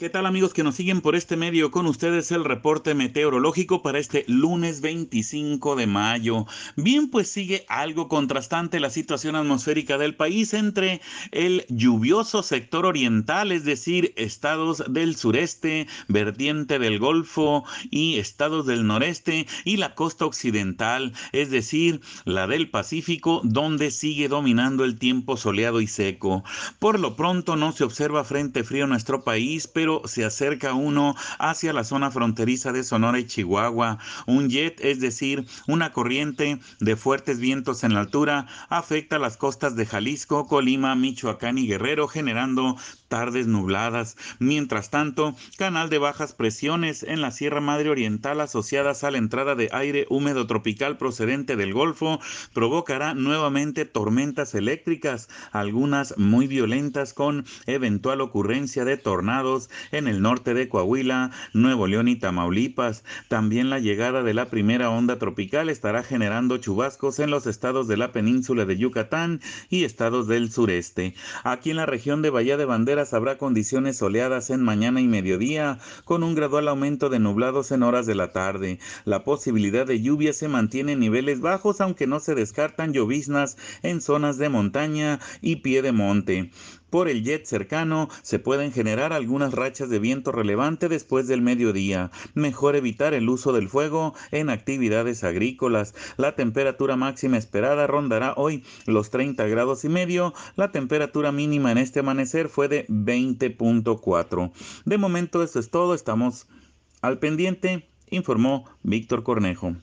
¿Qué tal amigos que nos siguen por este medio? Con ustedes el reporte meteorológico para este lunes 25 de mayo. Bien, pues sigue algo contrastante la situación atmosférica del país entre el lluvioso sector oriental, es decir, estados del sureste, vertiente del Golfo y estados del noreste y la costa occidental, es decir, la del Pacífico, donde sigue dominando el tiempo soleado y seco. Por lo pronto no se observa frente frío en nuestro país, pero se acerca uno hacia la zona fronteriza de Sonora y Chihuahua. Un jet, es decir, una corriente de fuertes vientos en la altura, afecta las costas de Jalisco, Colima, Michoacán y Guerrero, generando tardes nubladas. Mientras tanto, canal de bajas presiones en la Sierra Madre Oriental asociadas a la entrada de aire húmedo tropical procedente del Golfo provocará nuevamente tormentas eléctricas, algunas muy violentas con eventual ocurrencia de tornados en el norte de Coahuila, Nuevo León y Tamaulipas. También la llegada de la primera onda tropical estará generando chubascos en los estados de la península de Yucatán y estados del sureste. Aquí en la región de Bahía de Banderas habrá condiciones soleadas en mañana y mediodía, con un gradual aumento de nublados en horas de la tarde. La posibilidad de lluvia se mantiene en niveles bajos, aunque no se descartan lloviznas en zonas de montaña y pie de monte. Por el jet cercano se pueden generar algunas rachas de viento relevante después del mediodía. Mejor evitar el uso del fuego en actividades agrícolas. La temperatura máxima esperada rondará hoy los 30 grados y medio. La temperatura mínima en este amanecer fue de 20.4. De momento eso es todo. Estamos al pendiente, informó Víctor Cornejo.